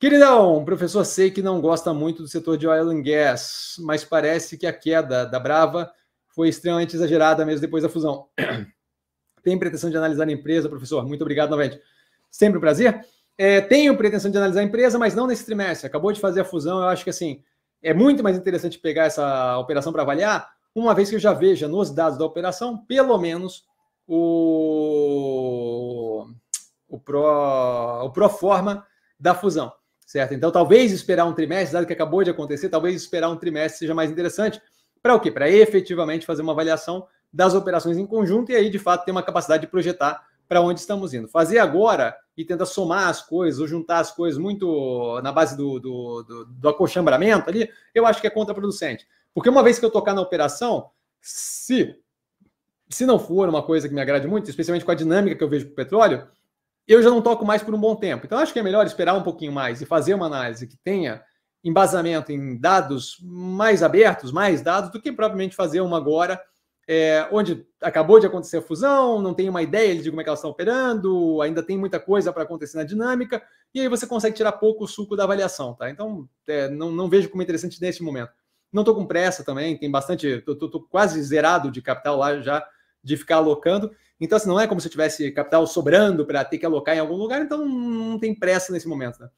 Queridão, professor, sei que não gosta muito do setor de oil and gas, mas parece que a queda da Brava foi extremamente exagerada mesmo depois da fusão. Tem pretensão de analisar a empresa, professor? Muito obrigado novamente. Sempre um prazer. É, tenho pretensão de analisar a empresa, mas não nesse trimestre. Acabou de fazer a fusão, eu acho que assim é muito mais interessante pegar essa operação para avaliar, uma vez que eu já veja nos dados da operação, pelo menos o o pro, o pro forma da fusão certo? Então, talvez esperar um trimestre, dado que acabou de acontecer, talvez esperar um trimestre seja mais interessante. Para o quê? Para efetivamente fazer uma avaliação das operações em conjunto e aí, de fato, ter uma capacidade de projetar para onde estamos indo. Fazer agora e tentar somar as coisas ou juntar as coisas muito na base do, do, do, do ali, eu acho que é contraproducente. Porque uma vez que eu tocar na operação, se, se não for uma coisa que me agrade muito, especialmente com a dinâmica que eu vejo para o petróleo, eu já não toco mais por um bom tempo. Então, acho que é melhor esperar um pouquinho mais e fazer uma análise que tenha embasamento em dados mais abertos, mais dados, do que propriamente fazer uma agora, é, onde acabou de acontecer a fusão, não tem uma ideia de como é que elas estão operando, ainda tem muita coisa para acontecer na dinâmica, e aí você consegue tirar pouco o suco da avaliação, tá? Então, é, não, não vejo como interessante neste momento. Não estou com pressa também, tem bastante, estou quase zerado de capital lá já, de ficar alocando. Então, assim, não é como se eu tivesse capital sobrando para ter que alocar em algum lugar, então não tem pressa nesse momento, né?